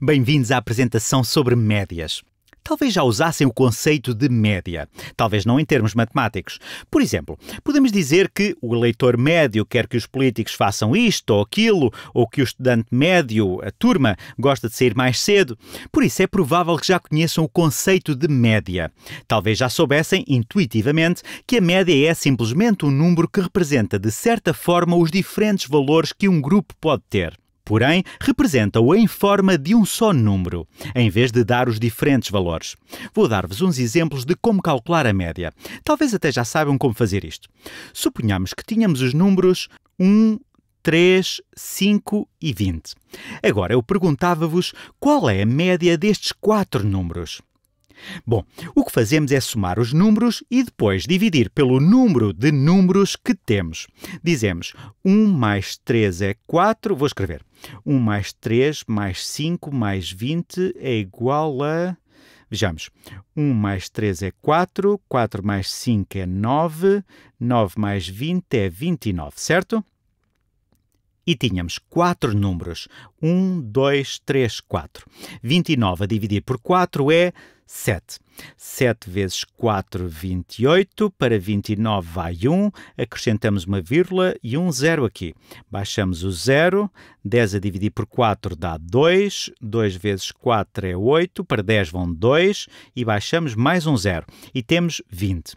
Bem-vindos à apresentação sobre médias. Talvez já usassem o conceito de média, talvez não em termos matemáticos. Por exemplo, podemos dizer que o eleitor médio quer que os políticos façam isto ou aquilo, ou que o estudante médio, a turma, gosta de sair mais cedo. Por isso é provável que já conheçam o conceito de média. Talvez já soubessem intuitivamente que a média é simplesmente um número que representa de certa forma os diferentes valores que um grupo pode ter porém representa-o em forma de um só número, em vez de dar os diferentes valores. Vou dar-vos uns exemplos de como calcular a média. Talvez até já saibam como fazer isto. Suponhamos que tínhamos os números 1, 3, 5 e 20. Agora eu perguntava-vos qual é a média destes quatro números. Bom, o que fazemos é somar os números e depois dividir pelo número de números que temos. Dizemos 1 mais 3 é 4, vou escrever. 1 mais 3 mais 5 mais 20 é igual a. Vejamos, 1 mais 3 é 4, 4 mais 5 é 9, 9 mais 20 é 29, certo? e tínhamos quatro números: 1, 2, 3, 4. 29 a dividir por 4 é 7. 7 vezes 4, 28. Para 29 vai 1. Acrescentamos uma vírgula e um zero aqui. Baixamos o zero. 10 a dividir por 4 dá 2. 2 vezes 4 é 8. Para 10 vão 2. E baixamos mais um zero. E temos 20.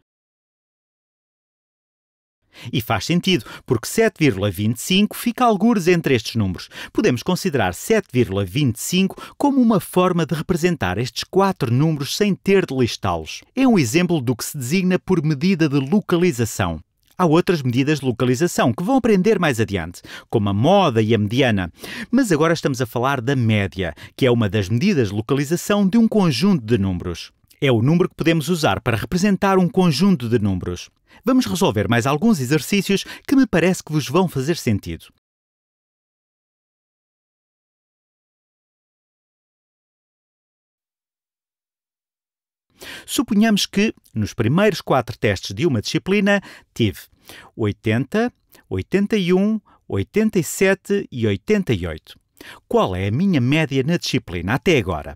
E faz sentido, porque 7,25 fica algures entre estes números. Podemos considerar 7,25 como uma forma de representar estes quatro números sem ter de listá-los. É um exemplo do que se designa por medida de localização. Há outras medidas de localização que vão aprender mais adiante, como a moda e a mediana. Mas agora estamos a falar da média, que é uma das medidas de localização de um conjunto de números é o número que podemos usar para representar um conjunto de números. Vamos resolver mais alguns exercícios que me parece que vos vão fazer sentido. Suponhamos que, nos primeiros quatro testes de uma disciplina, tive 80, 81, 87 e 88. Qual é a minha média na disciplina até agora?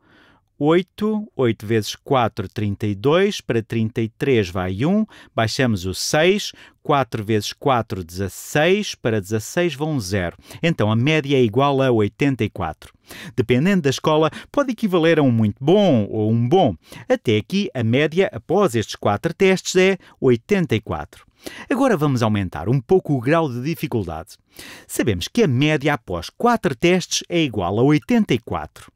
8, 8 vezes 4, 32, para 33 vai 1, baixamos o 6, 4 vezes 4, 16, para 16 vão 0. Então a média é igual a 84. Dependendo da escola, pode equivaler a um muito bom ou um bom. Até aqui, a média após estes 4 testes é 84. Agora vamos aumentar um pouco o grau de dificuldade. Sabemos que a média após 4 testes é igual a 84.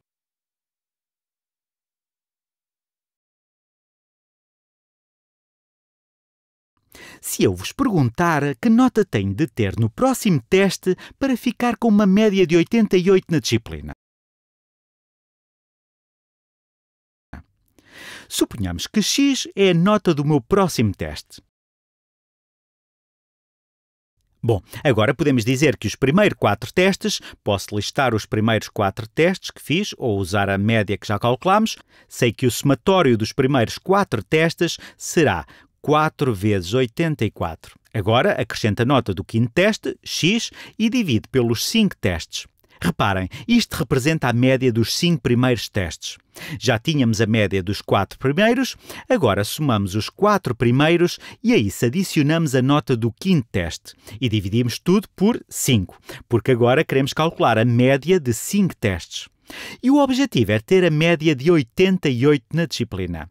Se eu vos perguntar que nota tem de ter no próximo teste para ficar com uma média de 88 na disciplina. Suponhamos que x é a nota do meu próximo teste. Bom, agora podemos dizer que os primeiros quatro testes, posso listar os primeiros quatro testes que fiz ou usar a média que já calculamos. Sei que o somatório dos primeiros quatro testes será 4 vezes 84. Agora acrescenta a nota do quinto teste, x, e divide pelos 5 testes. Reparem, isto representa a média dos 5 primeiros testes. Já tínhamos a média dos 4 primeiros, agora somamos os 4 primeiros e a isso adicionamos a nota do quinto teste e dividimos tudo por 5, porque agora queremos calcular a média de 5 testes. E o objetivo é ter a média de 88 na disciplina.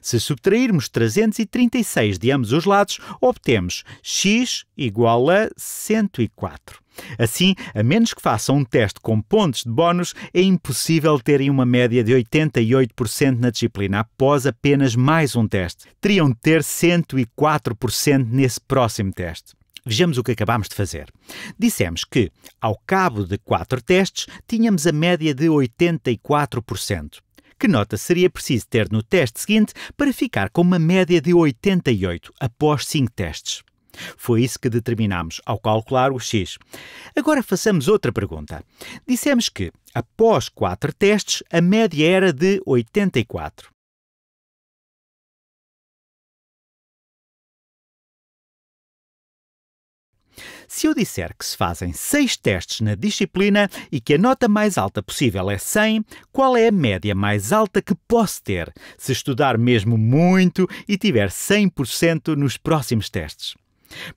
Se subtrairmos 336 de ambos os lados, obtemos x igual a 104. Assim, a menos que façam um teste com pontos de bónus, é impossível terem uma média de 88% na disciplina após apenas mais um teste. Teriam de ter 104% nesse próximo teste. Vejamos o que acabamos de fazer. Dissemos que, ao cabo de quatro testes, tínhamos a média de 84%. Que nota seria preciso ter no teste seguinte para ficar com uma média de 88 após 5 testes? Foi isso que determinámos ao calcular o x. Agora façamos outra pergunta. Dissemos que, após 4 testes, a média era de 84. Se eu disser que se fazem seis testes na disciplina e que a nota mais alta possível é 100, qual é a média mais alta que posso ter se estudar mesmo muito e tiver 100% nos próximos testes?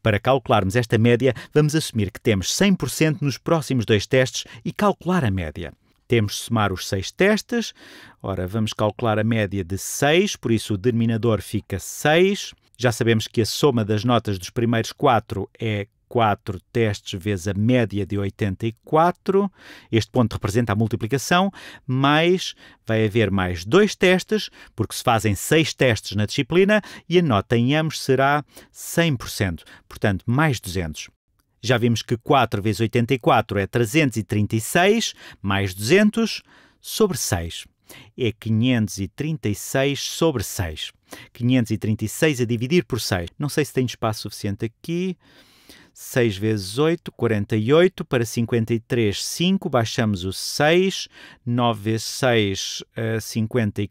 Para calcularmos esta média, vamos assumir que temos 100% nos próximos dois testes e calcular a média. Temos de somar os seis testes. Ora, vamos calcular a média de 6, por isso o denominador fica 6. Já sabemos que a soma das notas dos primeiros quatro é 84 testes vezes a média de 84, este ponto representa a multiplicação, mais vai haver mais dois testes, porque se fazem seis testes na disciplina e a nota em ambos será 100%, portanto, mais 200. Já vimos que 4 vezes 84 é 336, mais 200, sobre 6 é 536 sobre 6. 536 a dividir por 6. Não sei se tenho espaço suficiente aqui. 6 vezes 8, 48. Para 53, 5. Baixamos o 6. 9 vezes 6, 54. Eh,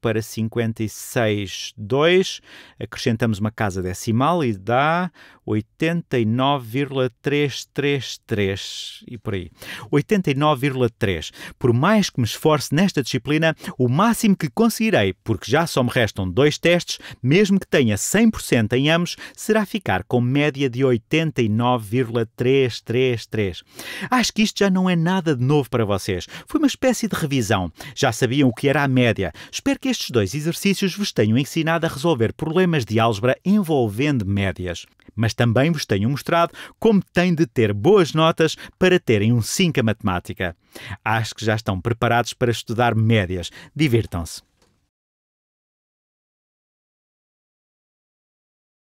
para 56, 2. Acrescentamos uma casa decimal e dá 89,333. E por aí. 89,3. Por mais que me esforce nesta disciplina, o máximo que conseguirei, porque já só me restam dois testes, mesmo que tenha 100% em ambos, será ficar com média de 80. 99,333. Acho que isto já não é nada de novo para vocês. Foi uma espécie de revisão. Já sabiam o que era a média. Espero que estes dois exercícios vos tenham ensinado a resolver problemas de álgebra envolvendo médias. Mas também vos tenho mostrado como têm de ter boas notas para terem um 5 a matemática. Acho que já estão preparados para estudar médias. Divirtam-se!